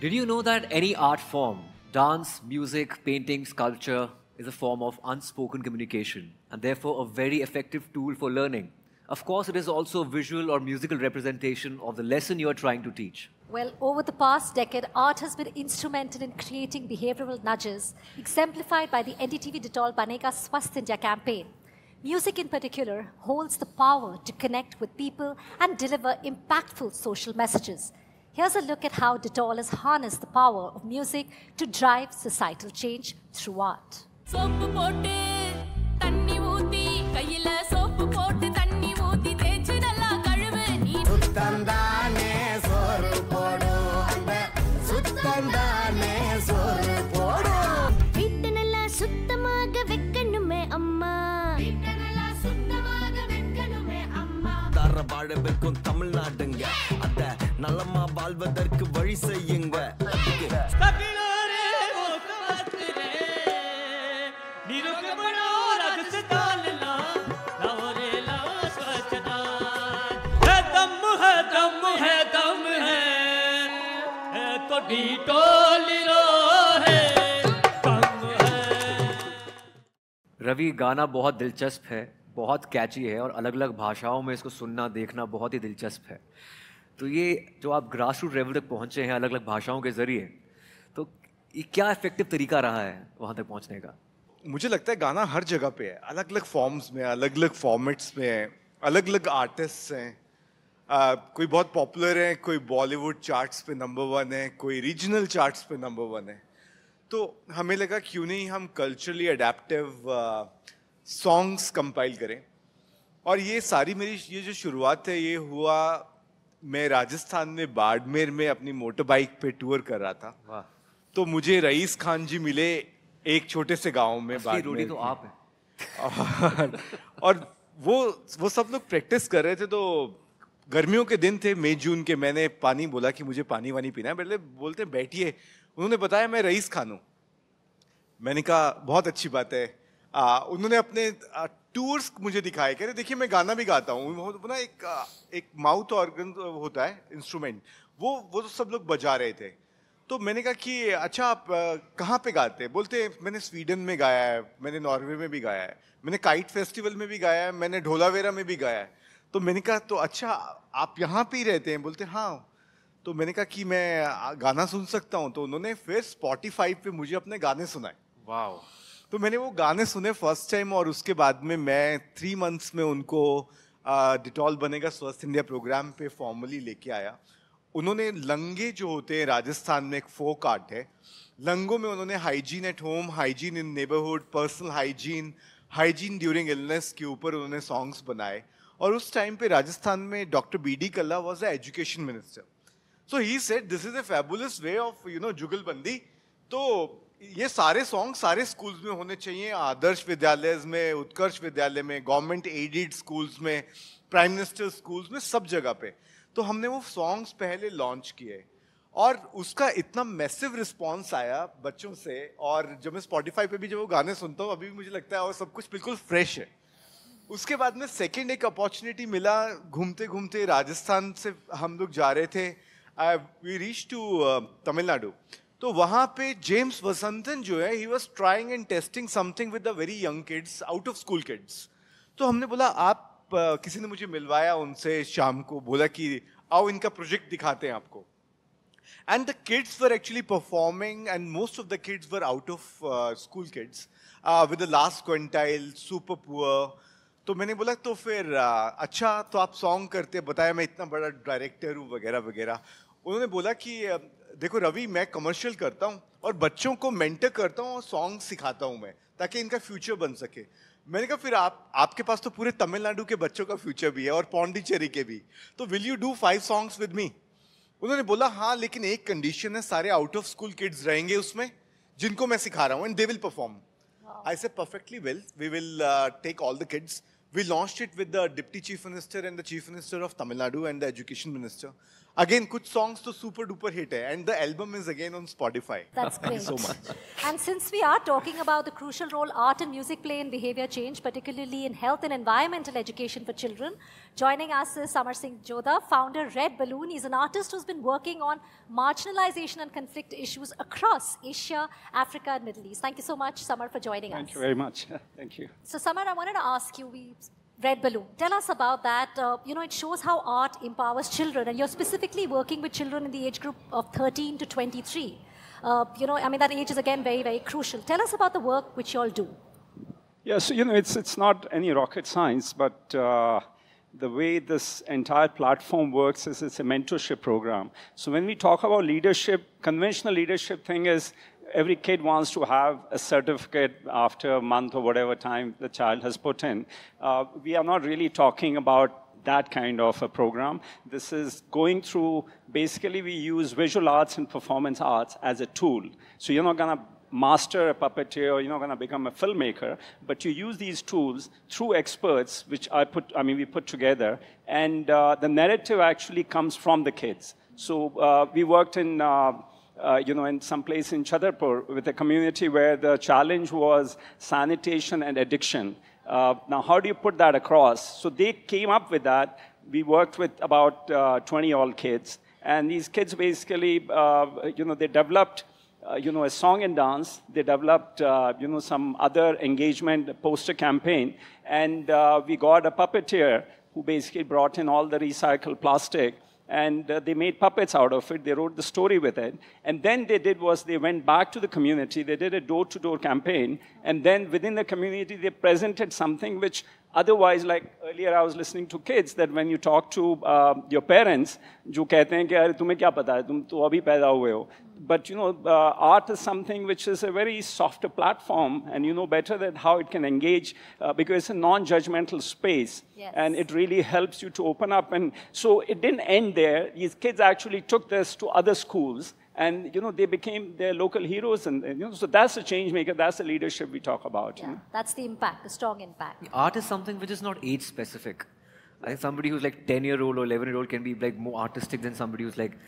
Did you know that any art form, dance, music, painting, sculpture, is a form of unspoken communication and therefore a very effective tool for learning? Of course, it is also a visual or musical representation of the lesson you are trying to teach. Well, over the past decade, art has been instrumental in creating behavioral nudges, exemplified by the NDTV Detol Banega Swast India campaign. Music, in particular, holds the power to connect with people and deliver impactful social messages. Here's a look at how Dettol has harnessed the power of music to drive societal change through art. வாழ வைக்கும் தமிழ்நாடுங்க நலமா வாழ்வதற்கு வழி செய்யுங்க रवि गाना बहुत दिलचस्प है बहुत कैची है और अलग अलग भाषाओं में इसको सुनना देखना बहुत ही दिलचस्प है तो ये जो आप ग्रास रूट लेवल तक पहुँचे हैं अलग अलग भाषाओं के ज़रिए तो ये क्या इफेक्टिव तरीका रहा है वहाँ तक पहुँचने का मुझे लगता है गाना हर जगह पे है अलग अलग फॉर्म्स में अलग अलग फॉर्मेट्स में है अलग अलग आर्टिस्ट हैं कोई बहुत पॉपुलर है कोई बॉलीवुड चार्ट्स पे नंबर वन है कोई रीजनल चार्ट्स पे नंबर वन है तो हमें लगा क्यों नहीं हम कल्चरली अडेप्टिव सॉन्ग्स कंपाइल करें और ये सारी मेरी ये जो शुरुआत है ये हुआ मैं राजस्थान में बाड़मेर में अपनी मोटर बाइक पे टूर कर रहा था तो मुझे रईस खान जी मिले एक छोटे से गांव में रोडी तो आप है और, और वो वो सब लोग प्रैक्टिस कर रहे थे तो गर्मियों के दिन थे मई जून के मैंने पानी बोला कि मुझे पानी वानी पीना है पहले बोलते बैठिए उन्होंने बताया मैं रईस खान हूँ मैंने कहा बहुत अच्छी बात है आ, उन्होंने अपने टूर्स मुझे दिखाए कह रहे देखिए मैं गाना भी गाता हूँ ना एक एक माउथ ऑर्गन तो होता है इंस्ट्रूमेंट वो वो तो सब लोग बजा रहे थे तो मैंने कहा कि अच्छा आप कहाँ पे गाते हैं बोलते मैंने स्वीडन में गाया है मैंने नॉर्वे में भी गाया है मैंने काइट फेस्टिवल में भी गाया है मैंने ढोलावेरा में भी गाया है तो मैंने कहा तो अच्छा आप यहाँ पे ही रहते हैं बोलते हाँ तो मैंने कहा कि मैं गाना सुन सकता हूँ तो उन्होंने फिर स्पॉटीफाई पे मुझे अपने गाने सुनाए वाह तो मैंने वो गाने सुने फर्स्ट टाइम और उसके बाद में मैं थ्री मंथ्स में उनको डिटॉल बनेगा स्वस्थ इंडिया प्रोग्राम पे फॉर्मली लेके आया उन्होंने लंगे जो होते हैं राजस्थान में एक फोक आर्ट है लंगों में उन्होंने hygiene at home hygiene in neighbourhood personal hygiene hygiene during illness के ऊपर उन्होंने सॉन्ग्स बनाए और उस टाइम पे राजस्थान में doctor B D Kalla was a education minister so he said this is a fabulous way of you know jugalbandi तो ये सारे सॉन्ग सारे स्कूल्स में होने चाहिए आदर्श विद्यालय में उत्कर्ष विद्यालय में गवर्नमेंट एडिड स्कूल्स में प्राइम मिनिस्टर स्कूल्स में सब जगह पे तो हमने वो सॉन्ग्स पहले लॉन्च किए और उसका इतना मैसिव रिस्पॉन्स आया बच्चों से और जब मैं स्पॉटिफाई पे भी जब वो गाने सुनता हूँ अभी भी मुझे लगता है और सब कुछ बिल्कुल फ्रेश है उसके बाद में सेकेंड एक अपॉर्चुनिटी मिला घूमते घूमते राजस्थान से हम लोग जा रहे थे I we reach to Tamil Nadu तो वहां पे जेम्स वसंतन जो है he was trying and testing something with the very young kids out of school kids तो हमने बोला आप किसी ने मुझे मिलवाया उनसे शाम को बोला कि आओ इनका प्रोजेक्ट दिखाते हैं आपको and the kids were actually performing and most of the kids were out of school kids with the last quintile super poor तो मैंने बोला तो फिर uh, अच्छा तो आप सॉन्ग करते बताया मैं इतना बड़ा डायरेक्टर हूँ वगैरह वगैरह उन्होंने बोला कि देखो रवि मैं कमर्शियल करता हूँ और बच्चों को मेंटर करता हूँ और सॉन्ग सिखाता हूँ मैं ताकि इनका फ्यूचर बन सके मैंने कहा फिर आप आपके पास तो पूरे तमिलनाडु के बच्चों का फ्यूचर भी है और पौंडीचेरी के भी तो will you do five songs with me उन्होंने बोला हाँ लेकिन एक कंडीशन है सारे आउट ऑफ स्कूल किड्स रहेंगे उसमें जिनको मैं सिखा रहा हूँ and they will perform I say perfectly well we will take all the kids we launch it with the deputy chief minister and the chief minister of Tamil Nadu and the education minister again kuch songs to super duper hit hai and the album is again on spotify that's great so much and since we are talking about the crucial role art and music play in behavior change particularly in health and environmental education for children joining us is samar singh Jodha, founder red balloon he's an artist who's been working on marginalization and conflict issues across asia africa and middle east thank you so much samar for joining thank us thank you very much thank you so samar i wanted to ask you we Red Balloon. Tell us about that. Uh, you know, it shows how art empowers children, and you're specifically working with children in the age group of 13 to 23. Uh, you know, I mean, that age is again very, very crucial. Tell us about the work which you all do. Yeah, so, you know, it's, it's not any rocket science, but uh, the way this entire platform works is it's a mentorship program. So when we talk about leadership, conventional leadership thing is every kid wants to have a certificate after a month or whatever time the child has put in. Uh, we are not really talking about that kind of a program. This is going through, basically we use visual arts and performance arts as a tool. So you're not gonna master a puppeteer, or you're not going to become a filmmaker, but you use these tools through experts, which I put, I mean, we put together, and uh, the narrative actually comes from the kids. So uh, we worked in uh, uh, you know, in some place in Chhatarpur with a community where the challenge was sanitation and addiction. Uh, now, how do you put that across? So they came up with that. We worked with about uh, 20 all kids. And these kids basically, uh, you know, they developed, uh, you know, a song and dance. They developed, uh, you know, some other engagement poster campaign. And we got a puppeteer who basically brought in all the recycled plastic and uh, they made puppets out of it. They wrote the story with it. And then they did was they went back to the community. They did a door-to-door campaign. And then within the community, they presented something which otherwise, like earlier I was listening to kids, that when you talk to uh, your parents, you, कहते हैं कि अरे तुम्हें क्या पता है तुम तो अभी but you know, uh, art is something which is a very softer platform, and you know better than how it can engage uh, because it's a non-judgmental space, yes. and it really helps you to open up. And so it didn't end there. These kids actually took this to other schools, and you know they became their local heroes and you know so that's the change maker that's the leadership we talk about yeah, you know? that's the impact the strong impact art is something which is not age specific I think somebody who's like 10 year old or 11 year old can be like more artistic than somebody who's like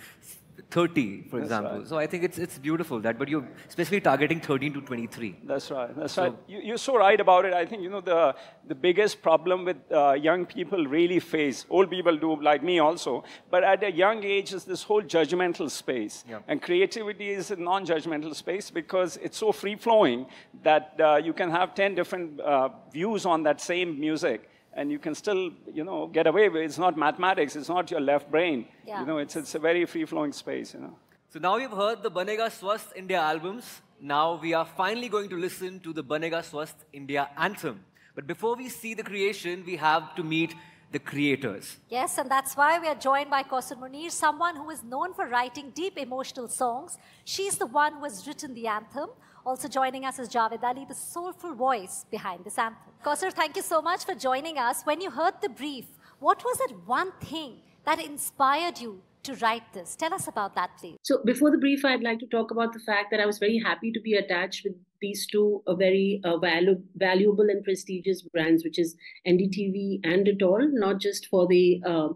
30, for That's example. Right. So I think it's, it's beautiful that, but you're especially targeting 13 to 23. That's right. That's so right. You, are so right about it. I think, you know, the, the biggest problem with uh, young people really face, old people do, like me also, but at a young age is this whole judgmental space. Yeah. And creativity is a non-judgmental space because it's so free-flowing that uh, you can have 10 different uh, views on that same music and you can still, you know, get away with it. It's not mathematics. It's not your left brain. Yeah. You know, it's, it's a very free-flowing space, you know. So now we've heard the Banega Swast India albums. Now we are finally going to listen to the Banega Swast India anthem. But before we see the creation, we have to meet the creators. Yes, and that's why we are joined by Kosun Munir, someone who is known for writing deep emotional songs. She's the one who has written the anthem. Also joining us is Javed Ali, the soulful voice behind this anthem. Kosur, thank you so much for joining us. When you heard the brief, what was that one thing that inspired you to write this? Tell us about that, please. So, before the brief, I'd like to talk about the fact that I was very happy to be attached with these two are very uh, valu- valuable and prestigious brands, which is NDTV and it not just for the uh,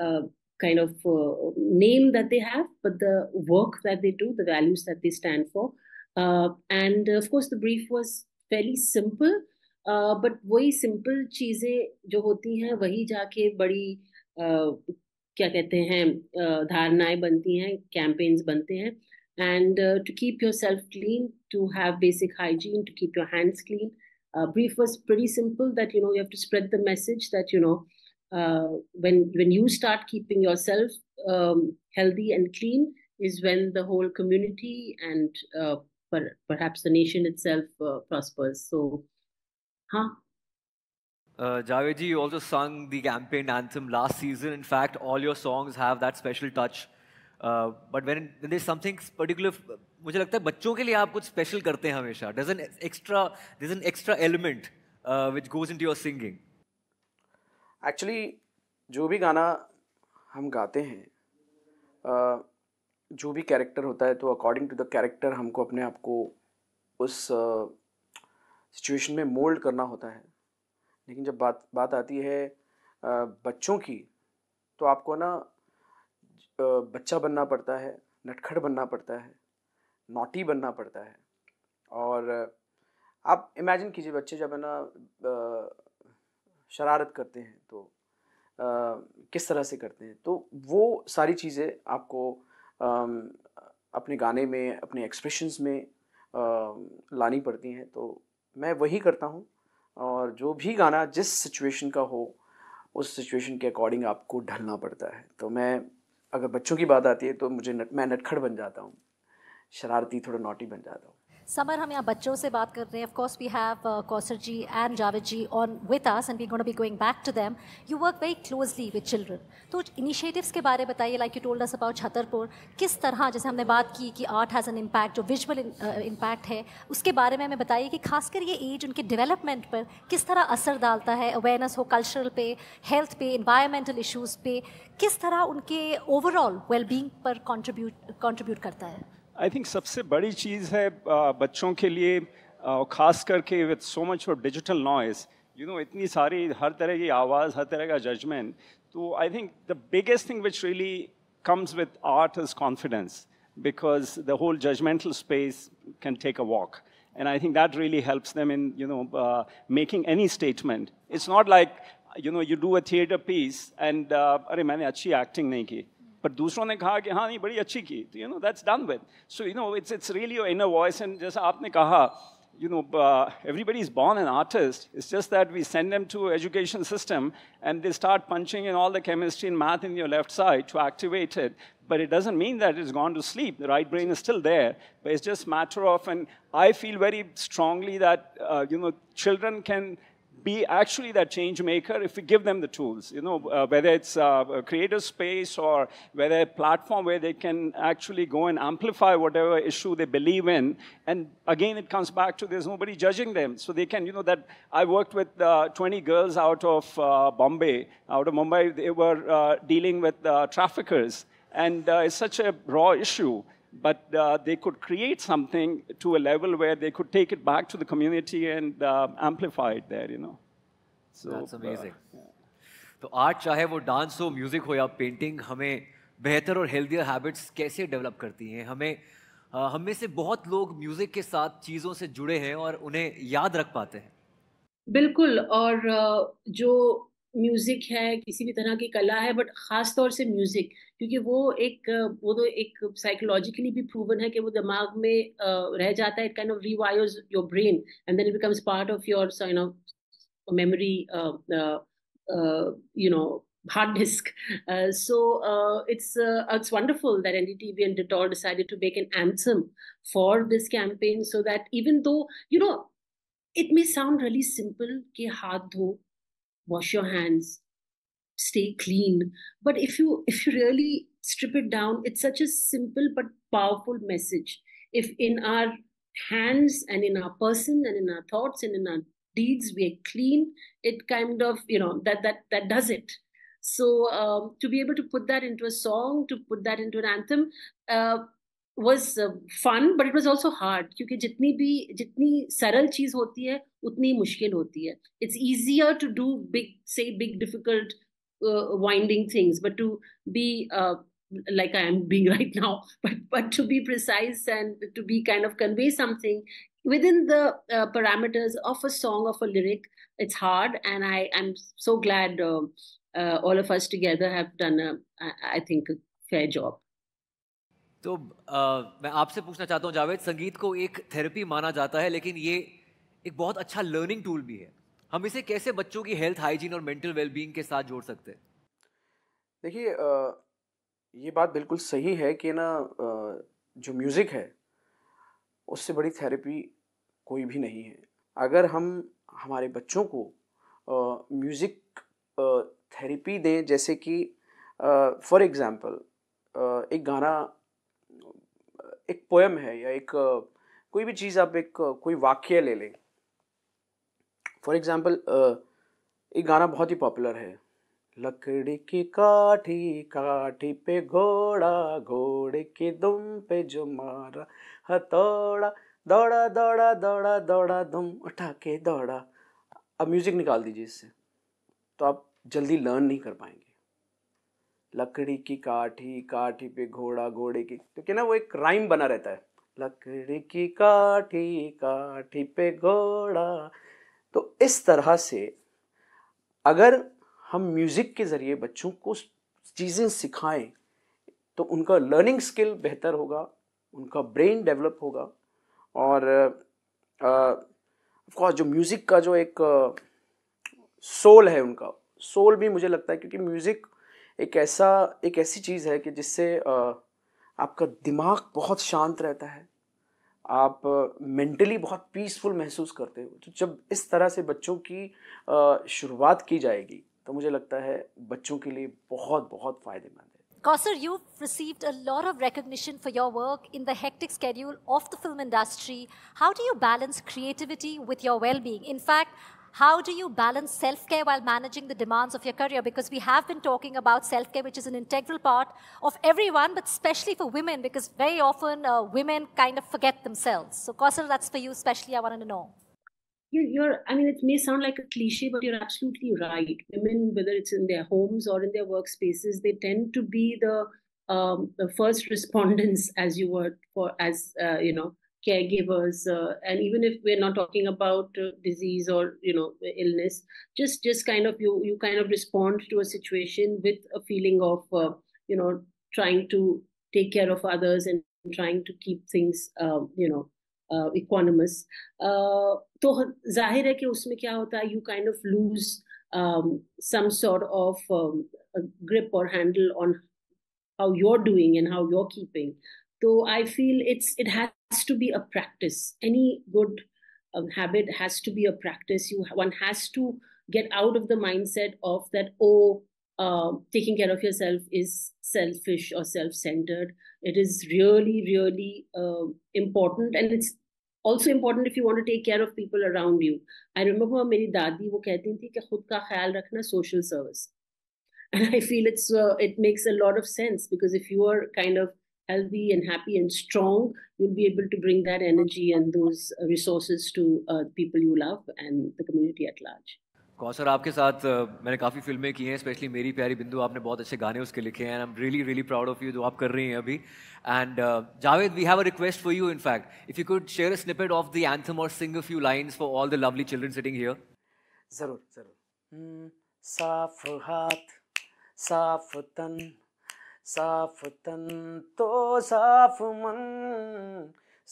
uh kind of uh, name that they have, but the work that they do, the values that they stand for. Uh, and of course, the brief was fairly simple, but वही simple चीजें जो होती हैं वही जाके बड़ी क्या कहते हैं धारणाएं बनती हैं कैंपेन्स बनते हैं and uh, to keep yourself clean to have basic hygiene to keep your hands clean uh, brief was pretty simple that you know you have to spread the message that you know uh, when when you start keeping yourself um, healthy and clean is when the whole community and uh, per- perhaps the nation itself uh, prospers so huh uh, Javed ji, you also sung the campaign anthem last season. In fact, all your songs have that special touch but when there something particular मुझे लगता है बच्चों के लिए आप कुछ special करते हैं हमेशा does an extra this an extra element which goes into your singing actually जो भी गाना हम गाते हैं uh, जो भी कैरेक्टर होता है तो अकॉर्डिंग टू द कैरेक्टर हमको अपने आप को उस सिचुएशन uh, में मोल्ड करना होता है लेकिन जब बात बात आती है uh, बच्चों की तो आपको ना बच्चा बनना पड़ता है नटखट बनना पड़ता है नोटी बनना पड़ता है और आप इमेजिन कीजिए बच्चे जब है ना शरारत करते हैं तो आ, किस तरह से करते हैं तो वो सारी चीज़ें आपको आ, अपने गाने में अपने एक्सप्रेशंस में आ, लानी पड़ती हैं तो मैं वही करता हूँ और जो भी गाना जिस सिचुएशन का हो उस सिचुएशन के अकॉर्डिंग आपको ढलना पड़ता है तो मैं अगर बच्चों की बात आती है तो मुझे नट मैं नटखड़ बन जाता हूँ शरारती थोड़ा नोटी बन जाता हूँ समर हम यहाँ बच्चों से बात करते हैं of course we have Kausar ji and Javed ji on with us and we got be going back to them you work very closely with children तो इनिशिएटिव्स के बारे में बताइए like you told us about Chhatarpur किस तरह जैसे हमने बात की कि आर्ट हैज़ एन इम्पैक्ट जो विजुअल इम्पैक्ट uh, है उसके बारे में हमें बताइए कि खासकर ये एज उनके डेवलपमेंट पर किस तरह असर डालता है अवेयरनेस हो कल्चरल पे हेल्थ पे इन्वायरमेंटल इशूज़ पे किस तरह उनके ओवरऑल वेलबींग पर कॉन्ट्रीब्यूट कॉन्ट्रीब्यूट करता है आई थिंक सबसे बड़ी चीज़ है बच्चों के लिए खास करके with so much for digital noise you know इतनी सारी हर तरह की आवाज़ हर तरह का जजमेंट तो I think the biggest thing which really comes with art is confidence because the whole judgemental space can take a walk and I think that really helps them in you know making any statement it's not like you know you do a theatre piece and अरे मैंने अच्छी acting नहीं की but दूसरों ने कहा कि हाँ नहीं बड़ी अच्छी की तो you know that's done with so you know it's it's really your inner voice and जैसा आपने you know, uh, everybody is born an artist. It's just that we send them to education system and they start punching in all the chemistry and math in your left side to activate it. But it doesn't mean that it's gone to sleep. The right brain is still there. But it's just matter of, and I feel very strongly that, uh, you know, children can be actually that change maker if we give them the tools. You know, uh, whether it's uh, a creator space or whether a platform where they can actually go and amplify whatever issue they believe in. And again, it comes back to there's nobody judging them, so they can. You know, that I worked with uh, 20 girls out of uh, Bombay, out of Mumbai. They were uh, dealing with uh, traffickers, and it's such a raw issue but uh, they could create something to a level where they could take it back to the community and uh, amplify it there, you know. So, That's uh, amazing. So, yeah. whether it's dance, वो music, or painting, how do better हम healthier habits develop? Habits कस develop करती ह uh, हम हम मस बहत लोग मयजिक क साथ चीजो स जड ह और उनह याद रख पाते हैं बिल्कुल और uh, जो म्यूजिक है किसी भी तरह की कला है बट खास तौर से म्यूजिक क्योंकि वो एक वो तो एक साइकोलॉजिकली भी प्रूवन है कि वो दिमाग में रह जाता है it kind of rewires your brain and then it becomes part of your you know memory you know hard disk. Uh, so uh, it's uh, it's wonderful that NDTV and Dettol decided to make an anthem for this campaign, so that even though you know it may sound really simple, ke haath dho, wash your hands, stay clean. But if you if you really strip it down, it's such a simple but powerful message. If in our hands and in our person and in our thoughts and in our deeds we are clean, it kind of you know that that that does it. So um, to be able to put that into a song, to put that into an anthem, uh, was fun but it was also hard jitni जितनी भी जितनी सरल चीज होती है उतनी मुश्किल होती to it's easier to do big, say big difficult winding things but to be like I am being right now, but but to be precise and to be kind of convey something within the uh, parameters of a song of a lyric, it's hard, and I am so glad uh, uh, all of us together have done a I, I think a fair job. तो आ, मैं आपसे पूछना चाहता हूँ जावेद संगीत को एक therapy माना जाता है लेकिन ये एक बहुत अच्छा लर्निंग टूल भी है हम इसे कैसे बच्चों की हेल्थ हाइजीन और मेंटल वेलबींग के साथ जोड़ सकते हैं देखिए ये बात बिल्कुल सही है कि ना जो म्यूज़िक है उससे बड़ी थेरेपी कोई भी नहीं है अगर हम हमारे बच्चों को म्यूज़िक थेरेपी दें जैसे कि फॉर एग्ज़ाम्पल एक गाना एक पोएम है या एक कोई भी चीज़ आप एक कोई वाक्य ले लें फॉर एग्ज़ाम्पल एक गाना बहुत ही पॉपुलर है लकड़ी की काठी काठी पे घोड़ा घोड़े की दुम पे जो मारा हथौड़ा दौड़ा दौड़ा दौड़ा दौड़ा दुम उठा के दौड़ा अब म्यूज़िक निकाल दीजिए इससे तो आप जल्दी लर्न नहीं कर पाएंगे लकड़ी की काठी काठी पे घोड़ा घोड़े की तो क्या ना वो एक राइम बना रहता है लकड़ी की काठी काठी पे घोड़ा तो इस तरह से अगर हम म्यूज़िक के ज़रिए बच्चों को चीज़ें सिखाएं तो उनका लर्निंग स्किल बेहतर होगा उनका ब्रेन डेवलप होगा और ऑफकोर्स जो म्यूज़िक का जो एक सोल है उनका सोल भी मुझे लगता है क्योंकि म्यूज़िक एक ऐसा एक ऐसी चीज़ है कि जिससे आपका दिमाग बहुत शांत रहता है आप मेंटली बहुत पीसफुल महसूस करते हो तो जब इस तरह से बच्चों की शुरुआत की जाएगी तो मुझे लगता है बच्चों के लिए बहुत बहुत फ़ायदेमंद है Kausar, you've received a lot of recognition for your work in the hectic schedule of the film industry. How do you balance creativity with your well being? In fact, How do you balance self care while managing the demands of your career? Because we have been talking about self care, which is an integral part of everyone, but especially for women, because very often uh, women kind of forget themselves. So, Kausil, that's for you, especially, I wanted to know you're, i mean it may sound like a cliche but you're absolutely right women whether it's in their homes or in their workspaces they tend to be the, um, the first respondents as you were for as uh, you know caregivers uh, and even if we're not talking about uh, disease or you know illness just just kind of you you kind of respond to a situation with a feeling of uh, you know trying to take care of others and trying to keep things uh, you know uh, equanimous So, uh, जाहिर है कि उसमें क्या you kind of lose um, some sort of um, grip or handle on how you're doing and how you're keeping so i feel it's it has to be a practice. Any good um, habit has to be a practice. You one has to get out of the mindset of that oh, uh, taking care of yourself is selfish or self-centered. It is really, really uh, important, and it's also important if you want to take care of people around you. I remember many dadi. वो कहती थी कि खुद का ख्याल रखना social service, and I feel it's uh, it makes a lot of sense because if you are kind of healthy and happy and strong, you'll be able to bring that energy and those resources to uh, people you love and the community at large. Kausar आपके साथ मैंने काफ़ी फिल्में की हैं specially मेरी प्यारी बिंदु आपने बहुत अच्छे गाने उसके लिखे हैं I am really really proud of you जो आप कर रही हैं अभी and Javed we have a request for you in fact if you could share a snippet of the anthem or sing a few lines for all the lovely children sitting here जरूर जरूर साफ हाथ साफ तन साफ तन तो साफ मन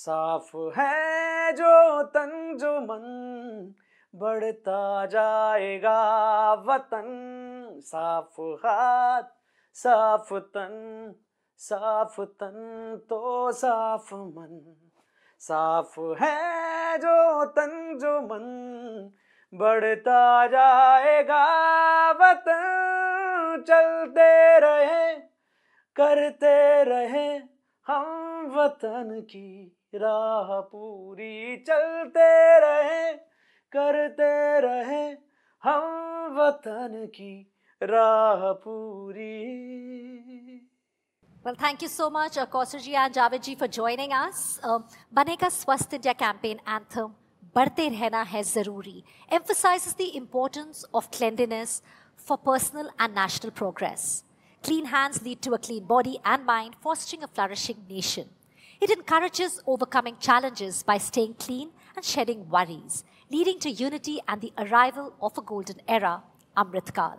साफ है जो तन जो मन बढ़ता जाएगा वतन साफ हाथ साफ तन साफ तन तो साफ मन साफ है जो तन जो मन बढ़ता जाएगा वतन चलते रहे करते रहे हम वतन की राह पूरी चलते रहे करते रहे हम वतन की राह पूरी Well, thank you so much, Kausalji and Javed ji, for joining us. Uh, Banega Swast India campaign anthem, Barte Rehna Hai Zaruri, emphasizes the importance of cleanliness for personal and national progress. Clean hands lead to a clean body and mind, fostering a flourishing nation. It encourages overcoming challenges by staying clean and shedding worries, leading to unity and the arrival of a golden era, Amritkal.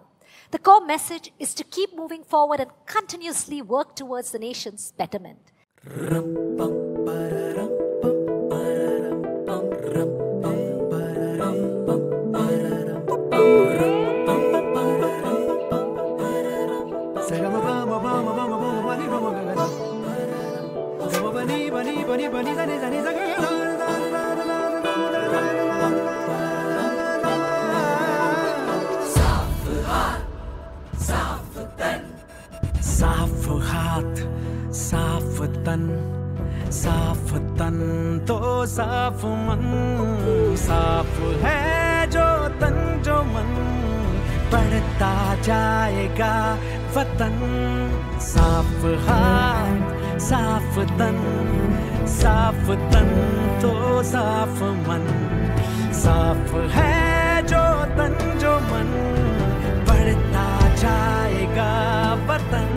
The core message is to keep moving forward and continuously work towards the nation's betterment. तन साफ तन तो साफ मन साफ है जो तन जो मन पढ़ता जाएगा वतन साफ हाथ साफ तन साफ तन तो साफ मन साफ है जो तन जो मन पढ़ता जाएगा वतन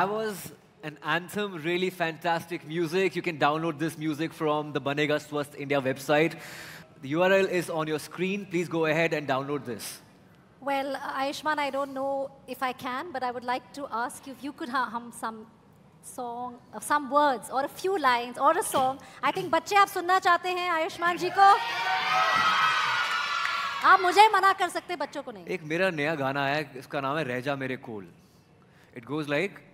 that was an anthem, really fantastic music. You can download this music from the Banega Swast India website. The URL is on your screen. Please go ahead and download this. Well, Ayushman, I don't know if I can, but I would like to ask you if you could hum some song, uh, some words, or a few lines, or a song. I think बच्चे आप सुनना चाहते हैं Ayushman ji को आप मुझे मना कर सकते बच्चों को नहीं एक मेरा नया गाना है इसका नाम है रह मेरे कोल इट गोज लाइक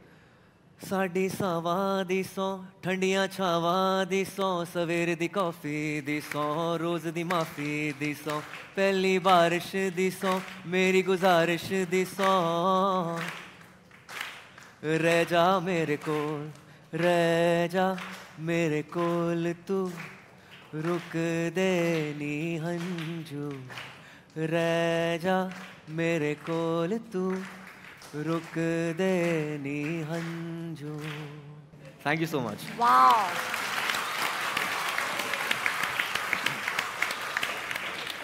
साढ़ी सावा दौ ठंडिया छावा दौ सवेर दी कॉफी दौ रोज़ दी माफी दौ पहली बारिश दौ मेरी गुजारिश दौ रह जा मेरे को रह जा मेरे को तू रुक दे नी हंजू रह जा मेरे कोल तू रुक दे नी हंजू Thank you so much. Wow.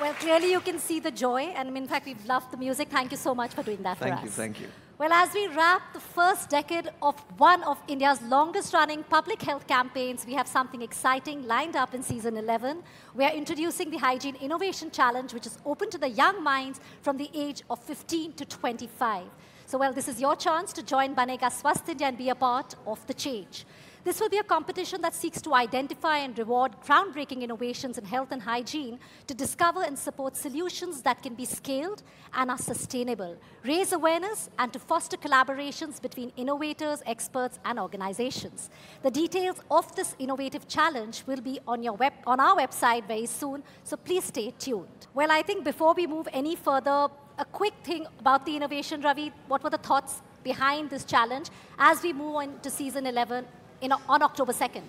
Well, clearly you can see the joy, and in fact, we've loved the music. Thank you so much for doing that thank for you, us. Thank you, thank you. Well, as we wrap the first decade of one of India's longest running public health campaigns, we have something exciting lined up in season 11. We are introducing the Hygiene Innovation Challenge, which is open to the young minds from the age of 15 to 25. So, well, this is your chance to join Banega Swasth India and be a part of the change. This will be a competition that seeks to identify and reward groundbreaking innovations in health and hygiene to discover and support solutions that can be scaled and are sustainable, raise awareness, and to foster collaborations between innovators, experts, and organizations. The details of this innovative challenge will be on, your web, on our website very soon, so please stay tuned. Well, I think before we move any further, a quick thing about the innovation, Ravi. What were the thoughts behind this challenge as we move on to season 11 in, on October 2nd?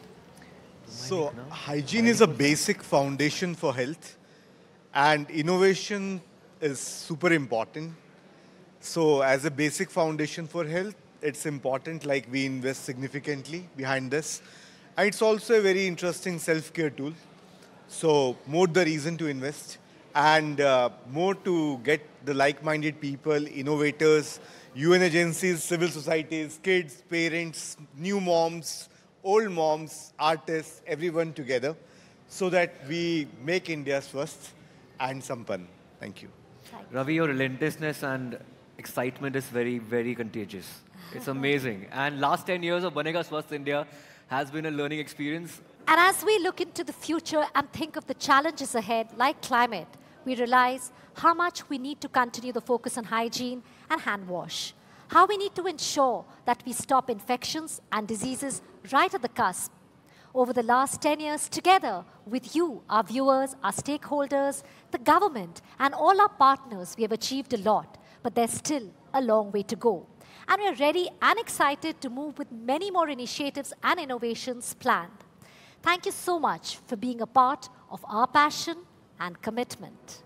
So, hygiene is a basic foundation for health, and innovation is super important. So, as a basic foundation for health, it's important, like we invest significantly behind this. And it's also a very interesting self care tool. So, more the reason to invest and uh, more to get the like-minded people, innovators, UN agencies, civil societies, kids, parents, new moms, old moms, artists, everyone together so that we make India first and Sampan. Thank you. Ravi, your relentlessness and excitement is very, very contagious. It's amazing. and last 10 years of Banega Swasth India has been a learning experience. And as we look into the future and think of the challenges ahead, like climate, we realize how much we need to continue the focus on hygiene and hand wash, how we need to ensure that we stop infections and diseases right at the cusp. Over the last 10 years, together with you, our viewers, our stakeholders, the government, and all our partners, we have achieved a lot, but there's still a long way to go. And we're ready and excited to move with many more initiatives and innovations planned. Thank you so much for being a part of our passion and commitment.